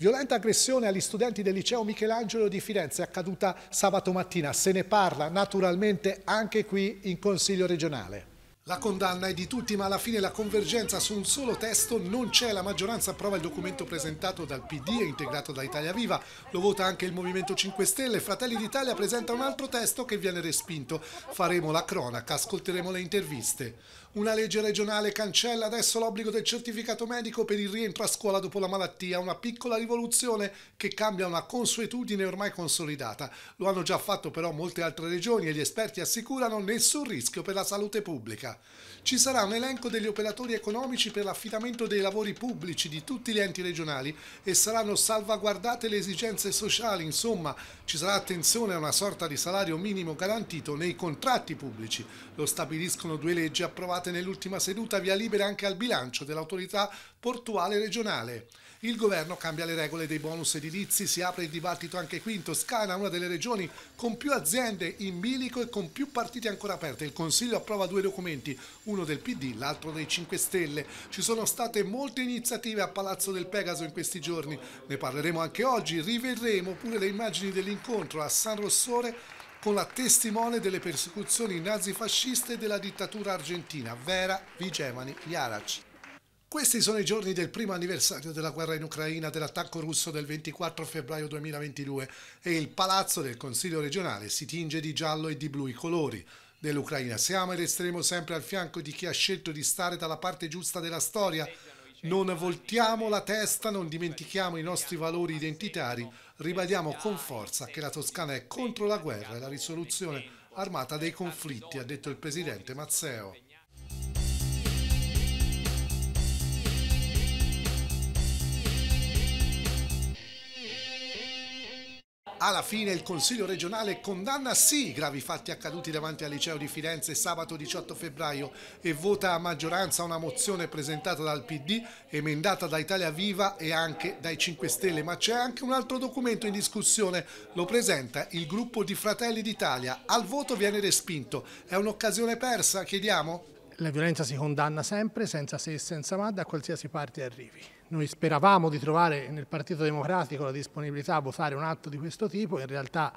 Violenta aggressione agli studenti del liceo Michelangelo di Firenze accaduta sabato mattina. Se ne parla naturalmente anche qui in Consiglio regionale. La condanna è di tutti, ma alla fine la convergenza su un solo testo non c'è. La maggioranza approva il documento presentato dal PD e integrato da Italia Viva. Lo vota anche il Movimento 5 Stelle. Fratelli d'Italia presenta un altro testo che viene respinto. Faremo la cronaca, ascolteremo le interviste. Una legge regionale cancella adesso l'obbligo del certificato medico per il rientro a scuola dopo la malattia, una piccola rivoluzione che cambia una consuetudine ormai consolidata. Lo hanno già fatto però molte altre regioni e gli esperti assicurano nessun rischio per la salute pubblica. Ci sarà un elenco degli operatori economici per l'affidamento dei lavori pubblici di tutti gli enti regionali e saranno salvaguardate le esigenze sociali, insomma ci sarà attenzione a una sorta di salario minimo garantito nei contratti pubblici. Lo stabiliscono due leggi approvate nell'ultima seduta via libera anche al bilancio dell'autorità portuale regionale. Il governo cambia le regole dei bonus edilizi, si apre il dibattito anche qui in Toscana, una delle regioni con più aziende in bilico e con più partiti ancora aperte. Il Consiglio approva due documenti, uno del PD, l'altro dei 5 Stelle. Ci sono state molte iniziative a Palazzo del Pegaso in questi giorni, ne parleremo anche oggi, rivedremo pure le immagini dell'incontro a San Rossore con la testimone delle persecuzioni nazifasciste della dittatura argentina, Vera Vigemani Iaraci. Questi sono i giorni del primo anniversario della guerra in Ucraina, dell'attacco russo del 24 febbraio 2022 e il palazzo del Consiglio regionale si tinge di giallo e di blu i colori dell'Ucraina. Siamo e resteremo sempre al fianco di chi ha scelto di stare dalla parte giusta della storia. Non voltiamo la testa, non dimentichiamo i nostri valori identitari, ribadiamo con forza che la Toscana è contro la guerra e la risoluzione armata dei conflitti, ha detto il presidente Mazzeo. Alla fine il Consiglio regionale condanna sì i gravi fatti accaduti davanti al liceo di Firenze sabato 18 febbraio e vota a maggioranza una mozione presentata dal PD, emendata da Italia Viva e anche dai 5 Stelle, ma c'è anche un altro documento in discussione, lo presenta il gruppo di Fratelli d'Italia, al voto viene respinto, è un'occasione persa, chiediamo? la violenza si condanna sempre, senza se e senza ma, da qualsiasi parte arrivi. Noi speravamo di trovare nel Partito Democratico la disponibilità a votare un atto di questo tipo, in realtà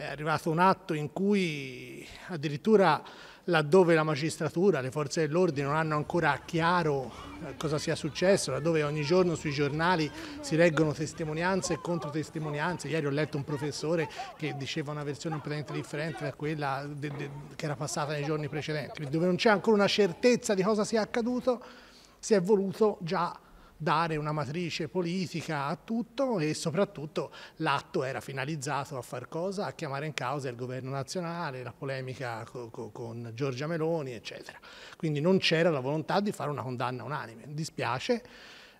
è arrivato un atto in cui addirittura laddove la magistratura, le forze dell'ordine non hanno ancora chiaro eh, cosa sia successo, laddove ogni giorno sui giornali si reggono testimonianze e controtestimonianze. Ieri ho letto un professore che diceva una versione completamente differente da quella che era passata nei giorni precedenti, dove non c'è ancora una certezza di cosa sia accaduto, si è voluto già dare una matrice politica a tutto e soprattutto l'atto era finalizzato a far cosa? A chiamare in causa il governo nazionale, la polemica co co con Giorgia Meloni, eccetera. Quindi non c'era la volontà di fare una condanna unanime. Dispiace.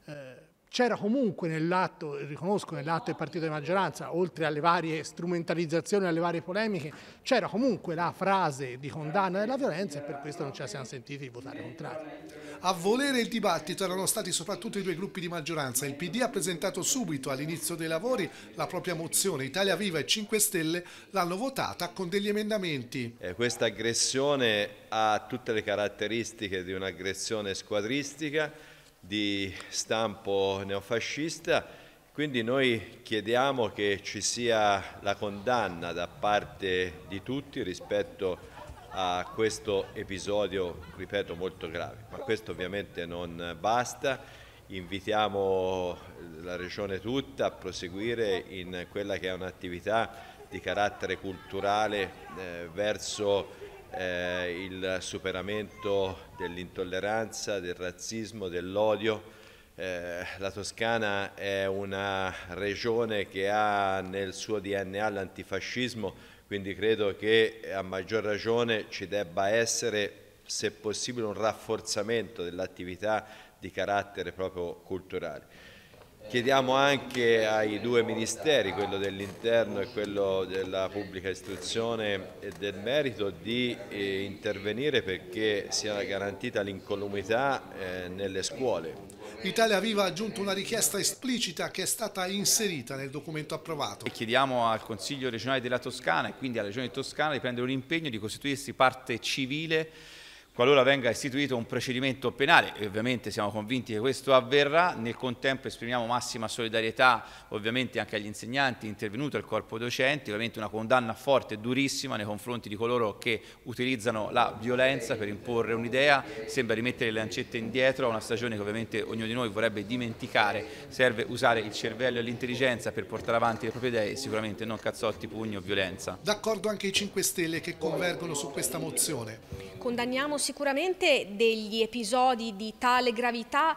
Eh, c'era comunque nell'atto, riconosco nell'atto del partito di maggioranza, oltre alle varie strumentalizzazioni, alle varie polemiche, c'era comunque la frase di condanna della violenza e per questo non ci siamo sentiti votare contrario. A volere il dibattito erano stati soprattutto i due gruppi di maggioranza. Il PD ha presentato subito all'inizio dei lavori la propria mozione. Italia Viva e 5 Stelle l'hanno votata con degli emendamenti. Eh, questa aggressione ha tutte le caratteristiche di un'aggressione squadristica di stampo neofascista, quindi noi chiediamo che ci sia la condanna da parte di tutti rispetto a questo episodio, ripeto, molto grave. Ma questo ovviamente non basta, invitiamo la Regione tutta a proseguire in quella che è un'attività di carattere culturale eh, verso eh, il superamento dell'intolleranza, del razzismo, dell'odio. Eh, la Toscana è una regione che ha nel suo DNA l'antifascismo, quindi credo che eh, a maggior ragione ci debba essere se possibile un rafforzamento dell'attività di carattere proprio culturale. Chiediamo anche ai due ministeri, quello dell'interno e quello della pubblica istruzione e del merito, di eh, intervenire perché sia garantita l'incolumità eh, nelle scuole. Italia Viva ha aggiunto una richiesta esplicita che è stata inserita nel documento approvato. E chiediamo al Consiglio regionale della Toscana e quindi alla Regione Toscana di prendere un impegno di costituirsi parte civile qualora venga istituito un procedimento penale, e ovviamente siamo convinti che questo avverrà, nel contempo esprimiamo massima solidarietà ovviamente anche agli insegnanti intervenuti, al corpo docente, ovviamente una condanna forte e durissima nei confronti di coloro che utilizzano la violenza per imporre un'idea, sembra rimettere le lancette indietro a una stagione che ovviamente ognuno di noi vorrebbe dimenticare, serve usare il cervello e l'intelligenza per portare avanti le proprie idee, e sicuramente non cazzotti, pugni o violenza. D'accordo anche i 5 Stelle che convergono su questa mozione. Condanniamo sicuramente degli episodi di tale gravità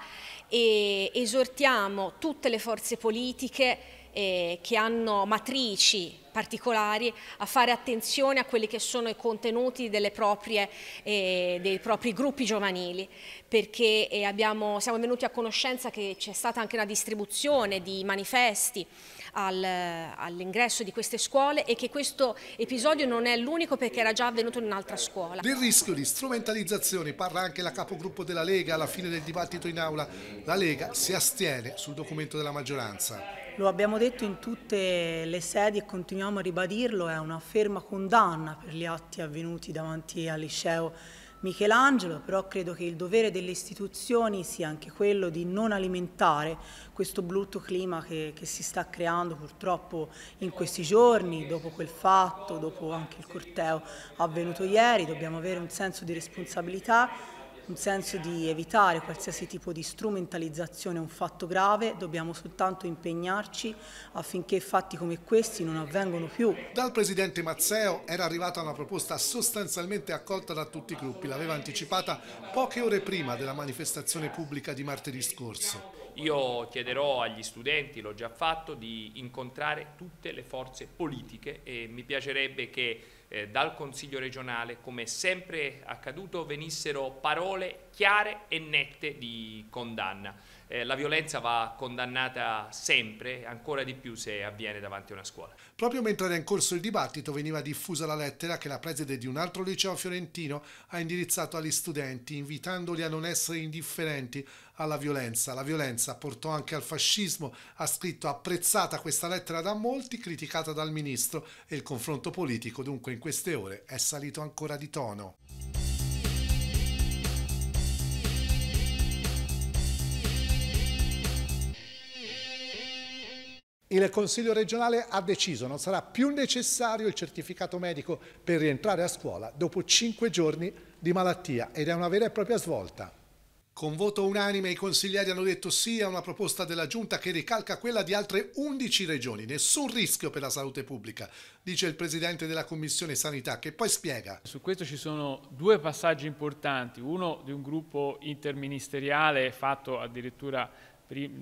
e esortiamo tutte le forze politiche eh, che hanno matrici particolari, a fare attenzione a quelli che sono i contenuti proprie, eh, dei propri gruppi giovanili, perché eh, abbiamo, siamo venuti a conoscenza che c'è stata anche una distribuzione di manifesti al, all'ingresso di queste scuole e che questo episodio non è l'unico perché era già avvenuto in un'altra scuola. Del rischio di strumentalizzazione parla anche la capogruppo della Lega alla fine del dibattito in aula. La Lega si astiene sul documento della maggioranza. Lo abbiamo detto in tutte le sedi e continuiamo a ribadirlo, è una ferma condanna per gli atti avvenuti davanti al liceo Michelangelo, però credo che il dovere delle istituzioni sia anche quello di non alimentare questo brutto clima che, che si sta creando purtroppo in questi giorni, dopo quel fatto, dopo anche il corteo avvenuto ieri, dobbiamo avere un senso di responsabilità un senso di evitare qualsiasi tipo di strumentalizzazione è un fatto grave, dobbiamo soltanto impegnarci affinché fatti come questi non avvengano più. Dal Presidente Mazzeo era arrivata una proposta sostanzialmente accolta da tutti i gruppi, l'aveva anticipata poche ore prima della manifestazione pubblica di martedì scorso. Io chiederò agli studenti, l'ho già fatto, di incontrare tutte le forze politiche e mi piacerebbe che eh, dal Consiglio regionale, come sempre accaduto, venissero parole chiare e nette di condanna eh, la violenza va condannata sempre, ancora di più se avviene davanti a una scuola. Proprio mentre era in corso il dibattito veniva diffusa la lettera che la preside di un altro liceo fiorentino ha indirizzato agli studenti, invitandoli a non essere indifferenti alla violenza. La violenza portò anche al fascismo, ha scritto apprezzata questa lettera da molti, criticata dal ministro e il confronto politico dunque in queste ore è salito ancora di tono. il Consiglio regionale ha deciso che non sarà più necessario il certificato medico per rientrare a scuola dopo cinque giorni di malattia ed è una vera e propria svolta. Con voto unanime i consiglieri hanno detto sì a una proposta della Giunta che ricalca quella di altre 11 regioni. Nessun rischio per la salute pubblica, dice il Presidente della Commissione Sanità, che poi spiega. Su questo ci sono due passaggi importanti, uno di un gruppo interministeriale fatto addirittura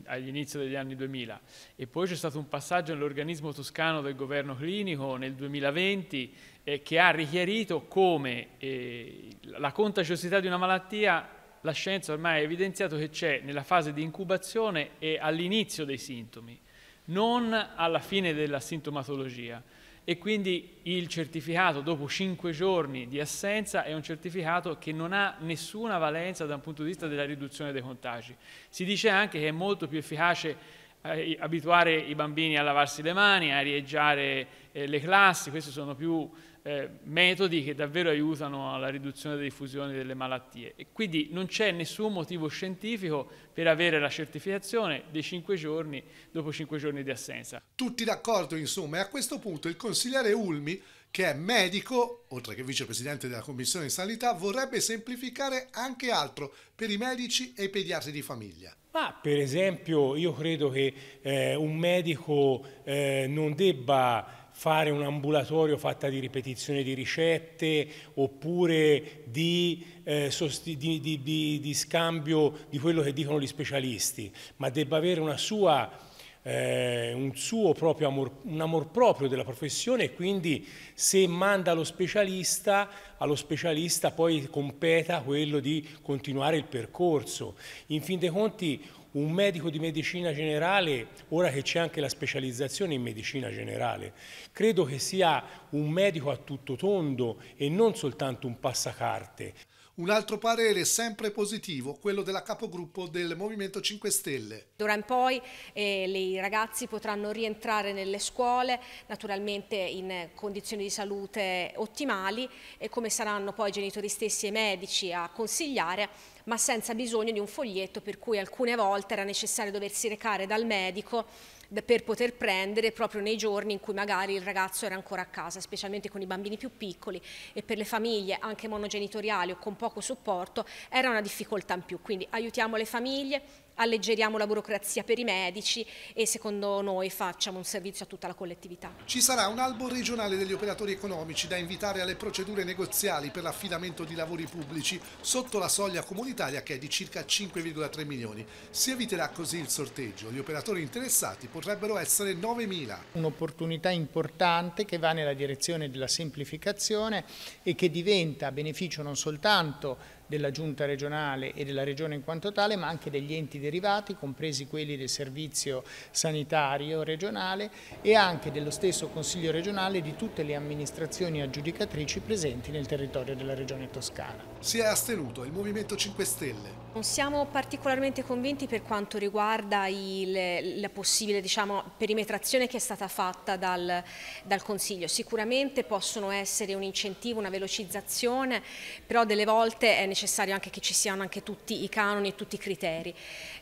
all'inizio degli anni 2000 e poi c'è stato un passaggio nell'organismo toscano del governo clinico nel 2020 eh, che ha richiarito come eh, la contagiosità di una malattia la scienza ormai ha evidenziato che c'è nella fase di incubazione e all'inizio dei sintomi, non alla fine della sintomatologia e quindi il certificato dopo cinque giorni di assenza è un certificato che non ha nessuna valenza dal punto di vista della riduzione dei contagi. Si dice anche che è molto più efficace eh, abituare i bambini a lavarsi le mani, a rieggiare eh, le classi, queste sono più eh, metodi che davvero aiutano alla riduzione della diffusione delle malattie. E quindi non c'è nessun motivo scientifico per avere la certificazione dei 5 giorni dopo 5 giorni di assenza. Tutti d'accordo, insomma, e a questo punto il consigliere Ulmi, che è medico, oltre che vicepresidente della Commissione di Sanità, vorrebbe semplificare anche altro per i medici e i pediatri di famiglia. Ma per esempio io credo che eh, un medico eh, non debba fare un ambulatorio fatta di ripetizione di ricette oppure di, eh, di, di, di scambio di quello che dicono gli specialisti, ma debba avere una sua... Eh, un suo proprio amor, un amor proprio della professione e quindi se manda lo specialista, allo specialista poi competa quello di continuare il percorso. In fin dei conti un medico di medicina generale, ora che c'è anche la specializzazione in medicina generale, credo che sia un medico a tutto tondo e non soltanto un passacarte. Un altro parere sempre positivo, quello della capogruppo del Movimento 5 Stelle. D'ora in poi eh, i ragazzi potranno rientrare nelle scuole, naturalmente in condizioni di salute ottimali e come saranno poi i genitori stessi e i medici a consigliare, ma senza bisogno di un foglietto per cui alcune volte era necessario doversi recare dal medico per poter prendere proprio nei giorni in cui magari il ragazzo era ancora a casa, specialmente con i bambini più piccoli e per le famiglie anche monogenitoriali o con poco supporto era una difficoltà in più, quindi aiutiamo le famiglie, alleggeriamo la burocrazia per i medici e secondo noi facciamo un servizio a tutta la collettività. Ci sarà un albo regionale degli operatori economici da invitare alle procedure negoziali per l'affidamento di lavori pubblici sotto la soglia comunitaria che è di circa 5,3 milioni. Si eviterà così il sorteggio, gli operatori interessati potrebbero essere 9 mila. Un'opportunità importante che va nella direzione della semplificazione e che diventa a beneficio non soltanto della giunta regionale e della regione in quanto tale, ma anche degli enti derivati, compresi quelli del servizio sanitario regionale e anche dello stesso Consiglio regionale di tutte le amministrazioni aggiudicatrici presenti nel territorio della regione toscana. Si è astenuto il Movimento 5 Stelle. Non siamo particolarmente convinti per quanto riguarda il, la possibile diciamo, perimetrazione che è stata fatta dal, dal Consiglio. Sicuramente possono essere un incentivo, una velocizzazione, però delle volte è necessario necessario anche che ci siano anche tutti i canoni e tutti i criteri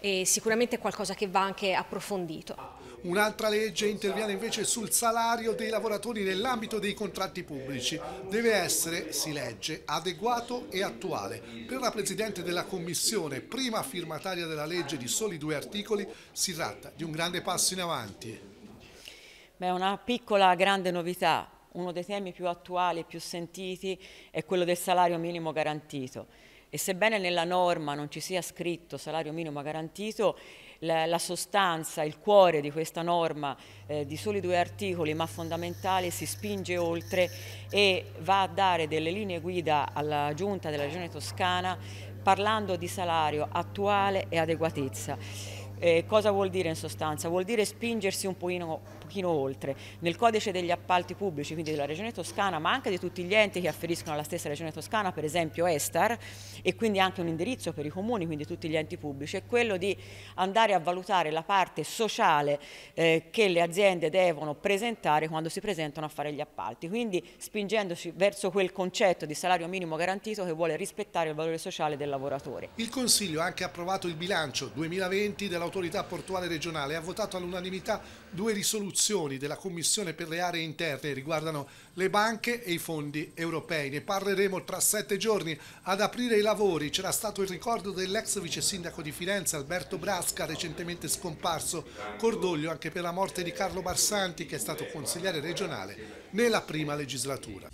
e sicuramente è qualcosa che va anche approfondito. Un'altra legge interviene invece sul salario dei lavoratori nell'ambito dei contratti pubblici. Deve essere, si legge, adeguato e attuale. Per la Presidente della Commissione, prima firmataria della legge di soli due articoli, si tratta di un grande passo in avanti. Beh, una piccola grande novità. Uno dei temi più attuali e più sentiti è quello del salario minimo garantito e sebbene nella norma non ci sia scritto salario minimo garantito, la, sostanza, il cuore di questa norma eh, di soli due articoli ma fondamentale si spinge oltre e va a dare delle linee guida alla giunta della regione toscana parlando di salario attuale e adeguatezza. Eh, cosa vuol dire in sostanza? Vuol dire spingersi un pochino pochino oltre. Nel codice degli appalti pubblici, quindi della Regione Toscana, ma anche di tutti gli enti che afferiscono alla stessa Regione Toscana, per esempio Estar, e quindi anche un indirizzo per i comuni, quindi tutti gli enti pubblici, è quello di andare a valutare la parte sociale eh, che le aziende devono presentare quando si presentano a fare gli appalti. Quindi spingendoci verso quel concetto di salario minimo garantito che vuole rispettare il valore sociale del lavoratore. Il Consiglio ha anche approvato il bilancio 2020 dell'autorità portuale regionale e ha votato all'unanimità due risoluzioni istruzioni della Commissione per le aree interne riguardano le banche e i fondi europei. Ne parleremo tra sette giorni. Ad aprire i lavori c'era stato il ricordo dell'ex vice sindaco di Firenze Alberto Brasca, recentemente scomparso. Cordoglio anche per la morte di Carlo Barsanti, che è stato consigliere regionale nella prima legislatura.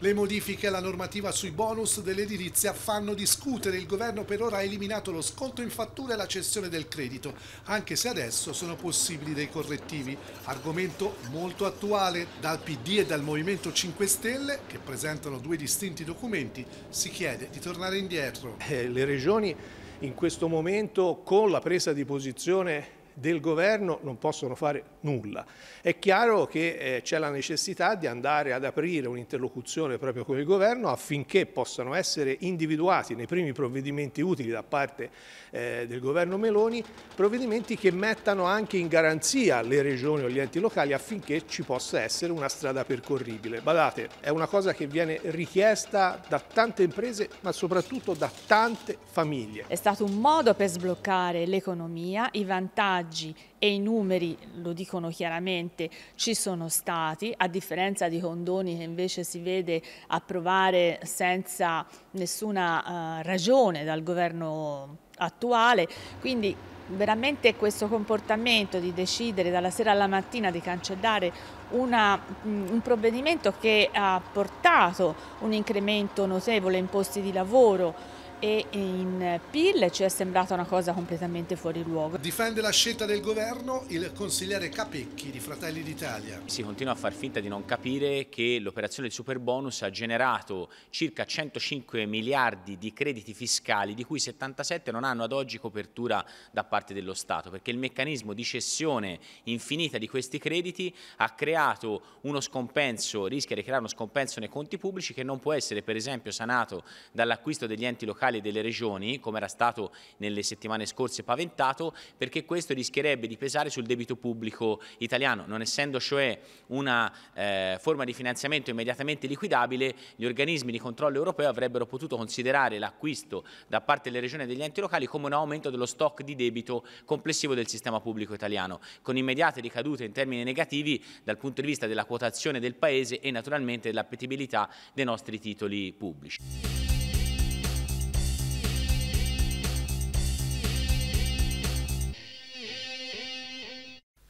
Le modifiche alla normativa sui bonus dell'edilizia fanno discutere, il governo per ora ha eliminato lo sconto in fattura e la cessione del credito, anche se adesso sono possibili dei correttivi, argomento molto attuale. Dal PD e dal Movimento 5 Stelle, che presentano due distinti documenti, si chiede di tornare indietro. Eh, le regioni in questo momento con la presa di posizione del governo non possono fare nulla. È chiaro che eh, c'è la necessità di andare ad aprire un'interlocuzione proprio con il governo affinché possano essere individuati nei primi provvedimenti utili da parte eh, del governo Meloni, provvedimenti che mettano anche in garanzia le regioni o gli enti locali affinché ci possa essere una strada percorribile. Badate, è una cosa che viene richiesta da tante imprese ma soprattutto da tante famiglie. È stato un modo per sbloccare l'economia, i vantaggi sondaggi e i numeri lo dicono chiaramente, ci sono stati, a differenza di condoni che invece si vede approvare senza nessuna uh, ragione dal governo attuale, quindi veramente questo comportamento di decidere dalla sera alla mattina di cancellare una, mm, un provvedimento che ha portato un incremento notevole in posti di lavoro, e in PIL ci è sembrata una cosa completamente fuori luogo. Difende la scelta del governo il consigliere Capecchi di Fratelli d'Italia. Si continua a far finta di non capire che l'operazione del super bonus ha generato circa 105 miliardi di crediti fiscali di cui 77 non hanno ad oggi copertura da parte dello Stato perché il meccanismo di cessione infinita di questi crediti ha creato uno scompenso, rischia di creare uno scompenso nei conti pubblici che non può essere per esempio sanato dall'acquisto degli enti locali fiscali delle regioni, come era stato nelle settimane scorse paventato, perché questo rischierebbe di pesare sul debito pubblico italiano. Non essendo cioè una eh, forma di finanziamento immediatamente liquidabile, gli organismi di controllo europeo avrebbero potuto considerare l'acquisto da parte delle regioni e degli enti locali come un aumento dello stock di debito complessivo del sistema pubblico italiano, con immediate ricadute in termini negativi dal punto di vista della quotazione del Paese e naturalmente dell'appetibilità dei nostri titoli pubblici.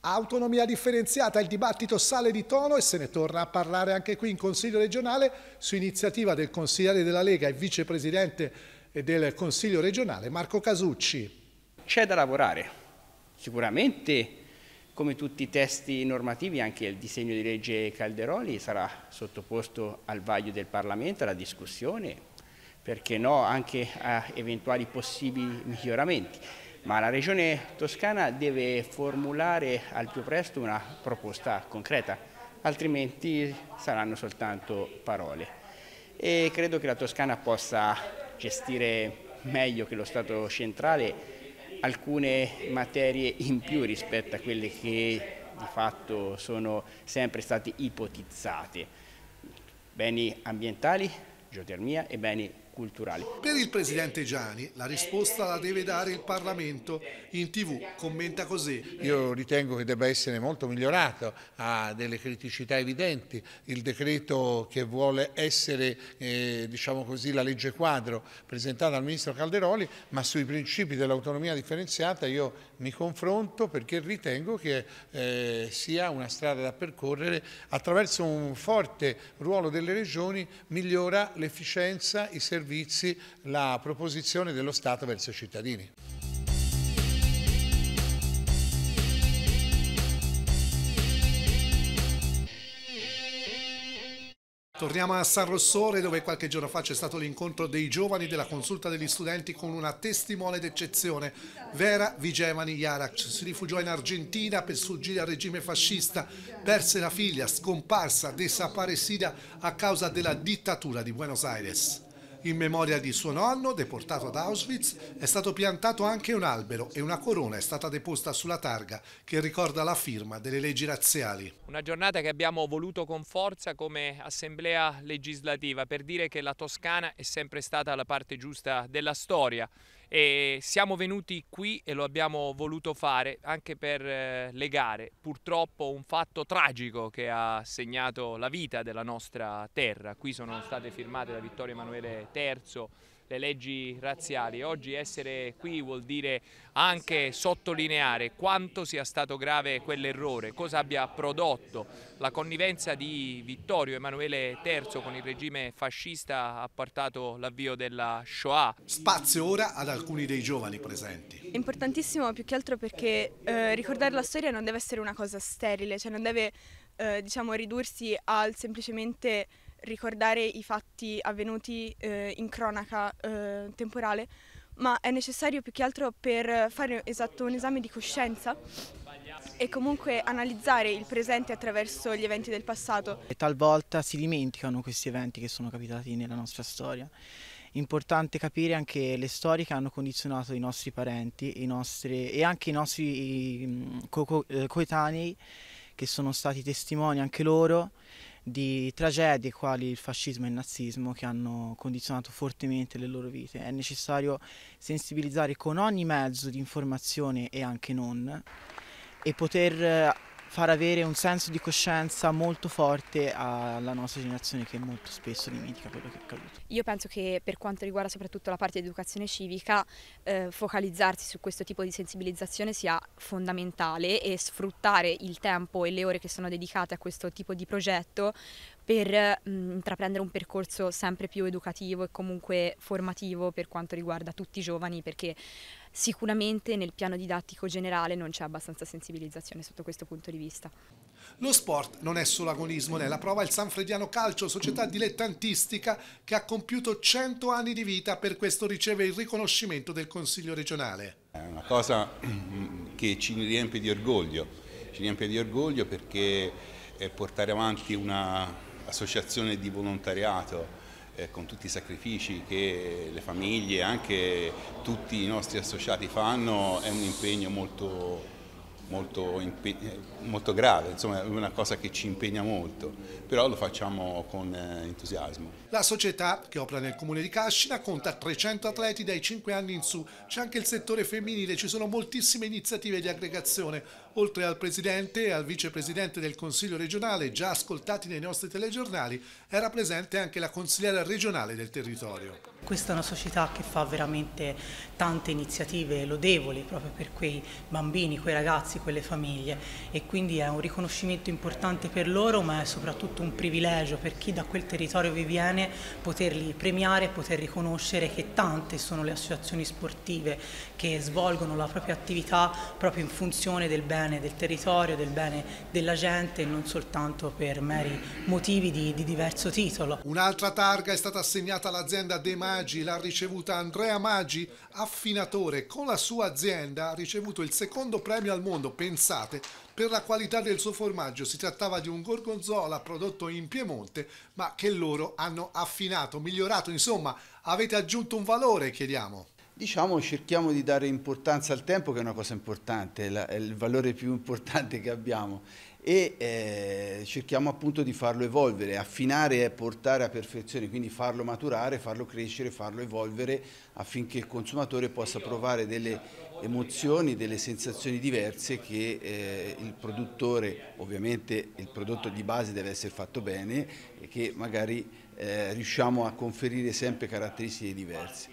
Autonomia differenziata, il dibattito sale di tono e se ne torna a parlare anche qui in Consiglio regionale su iniziativa del consigliere della Lega e vicepresidente del Consiglio regionale Marco Casucci. C'è da lavorare, sicuramente come tutti i testi normativi anche il disegno di legge Calderoli sarà sottoposto al vaglio del Parlamento, alla discussione, perché no anche a eventuali possibili miglioramenti ma la Regione Toscana deve formulare al più presto una proposta concreta, altrimenti saranno soltanto parole. E credo che la Toscana possa gestire meglio che lo Stato centrale alcune materie in più rispetto a quelle che di fatto sono sempre state ipotizzate, beni ambientali, geotermia e beni culturali. Per il presidente Gianni la risposta la deve dare il Parlamento in tv, commenta così. Io ritengo che debba essere molto migliorato, ha delle criticità evidenti, il decreto che vuole essere eh, diciamo così, la legge quadro presentata dal ministro Calderoli, ma sui principi dell'autonomia differenziata io mi confronto perché ritengo che eh, sia una strada da percorrere attraverso un forte ruolo delle regioni migliora l'efficienza, i servizi servizi la proposizione dello Stato verso i cittadini. Torniamo a San Rossore dove qualche giorno fa c'è stato l'incontro dei giovani della consulta degli studenti con una testimone d'eccezione, Vera Vigevani Yarac. Si rifugiò in Argentina per sfuggire al regime fascista, perse la figlia, scomparsa, desaparecida a causa della dittatura di Buenos Aires. In memoria di suo nonno, deportato ad Auschwitz, è stato piantato anche un albero e una corona è stata deposta sulla targa che ricorda la firma delle leggi razziali. Una giornata che abbiamo voluto con forza come assemblea legislativa per dire che la Toscana è sempre stata la parte giusta della storia. E siamo venuti qui e lo abbiamo voluto fare anche per eh, legare purtroppo un fatto tragico che ha segnato la vita della nostra terra. Qui sono state firmate da Vittorio Emanuele III le leggi razziali. Oggi essere qui vuol dire anche sottolineare quanto sia stato grave quell'errore, cosa abbia prodotto la connivenza di Vittorio Emanuele III con il regime fascista ha portato l'avvio della Shoah. Spazio ora ad alcuni dei giovani presenti. È importantissimo più che altro perché eh, ricordare la storia non deve essere una cosa sterile, cioè non deve eh, diciamo, ridursi al semplicemente ricordare i fatti avvenuti eh, in cronaca eh, temporale, ma è necessario più che altro per fare esatto un esame di coscienza e comunque analizzare il presente attraverso gli eventi del passato. E talvolta si dimenticano questi eventi che sono capitati nella nostra storia. Importante capire anche le storie che hanno condizionato i nostri parenti i nostri, e anche i nostri mm, co co eh, coetanei che sono stati testimoni anche loro di tragedie quali il fascismo e il nazismo che hanno condizionato fortemente le loro vite. È necessario sensibilizzare con ogni mezzo di informazione e anche non e poter eh, far avere un senso di coscienza molto forte alla nostra generazione che molto spesso dimentica quello che è accaduto. Io penso che per quanto riguarda soprattutto la parte di educazione civica, eh, focalizzarsi su questo tipo di sensibilizzazione sia fondamentale e sfruttare il tempo e le ore che sono dedicate a questo tipo di progetto per mh, mm, intraprendere un percorso sempre più educativo e comunque formativo per quanto riguarda tutti i giovani, perché sicuramente nel piano didattico generale non c'è abbastanza sensibilizzazione sotto questo punto di vista. Lo sport non è solo agonismo, ne la prova il Sanfrediano Calcio, società dilettantistica che ha compiuto 100 anni di vita, per questo riceve il riconoscimento del Consiglio regionale. È una cosa mm, che ci riempie di orgoglio, ci riempie di orgoglio perché eh, portare avanti una, associazione di volontariato eh, con tutti i sacrifici che le famiglie e anche tutti i nostri associati fanno è un impegno molto, molto, impe eh, molto grave, insomma è una cosa che ci impegna molto, però lo facciamo con eh, entusiasmo. La società che opera nel comune di Cascina conta 300 atleti dai 5 anni in su, c'è anche il settore femminile, ci sono moltissime iniziative di aggregazione, oltre al presidente e al vicepresidente del Consiglio regionale, già ascoltati nei nostri telegiornali, era presente anche la consigliera regionale del territorio. Questa è una società che fa veramente tante iniziative lodevoli proprio per quei bambini, quei ragazzi, quelle famiglie e quindi è un riconoscimento importante per loro ma è soprattutto un privilegio per chi da quel territorio vi viene poterli premiare e poter riconoscere che tante sono le associazioni sportive che svolgono la propria attività proprio in funzione del bene bene del territorio, del bene della gente e non soltanto per meri motivi di, di diverso titolo. Un'altra targa è stata assegnata all'azienda De Maggi, l'ha ricevuta Andrea Maggi, affinatore. Con la sua azienda ha ricevuto il secondo premio al mondo, pensate, per la qualità del suo formaggio. Si trattava di un gorgonzola prodotto in Piemonte, ma che loro hanno affinato, migliorato, insomma, avete aggiunto un valore, chiediamo. Diciamo cerchiamo di dare importanza al tempo che è una cosa importante, è il valore più importante che abbiamo e eh, cerchiamo appunto di farlo evolvere, affinare e portare a perfezione, quindi farlo maturare, farlo crescere, farlo evolvere affinché il consumatore possa provare delle emozioni, delle sensazioni diverse che eh, il produttore, ovviamente il prodotto di base deve essere fatto bene e che magari eh, riusciamo a conferire sempre caratteristiche diverse.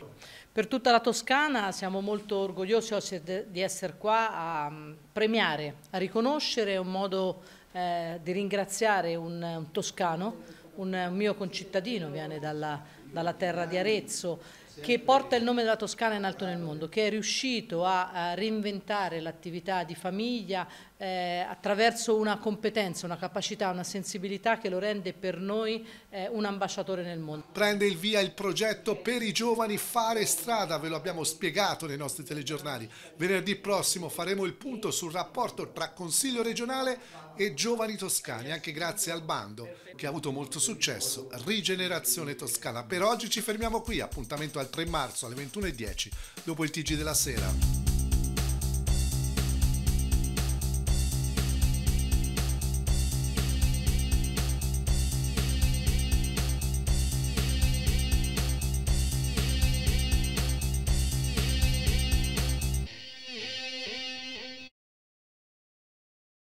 Per tutta la Toscana siamo molto orgogliosi di essere qua a mm, premiare, a riconoscere un modo eh, di ringraziare un, un toscano, un, un, mio concittadino, viene dalla, dalla, terra di Arezzo, che porta il nome della Toscana in alto nel mondo, che è riuscito a, a reinventare l'attività di famiglia, eh, attraverso una competenza, una capacità, una sensibilità che lo rende per noi eh, un ambasciatore nel mondo. Prende il via il progetto per i giovani Fare Strada, ve lo abbiamo spiegato nei nostri telegiornali. Venerdì prossimo faremo il punto sul rapporto tra Consiglio regionale e Giovani Toscani, anche grazie al bando che ha avuto molto successo, Rigenerazione Toscana. Per oggi ci fermiamo qui, appuntamento al 3 marzo alle 21.10 dopo il TG della sera.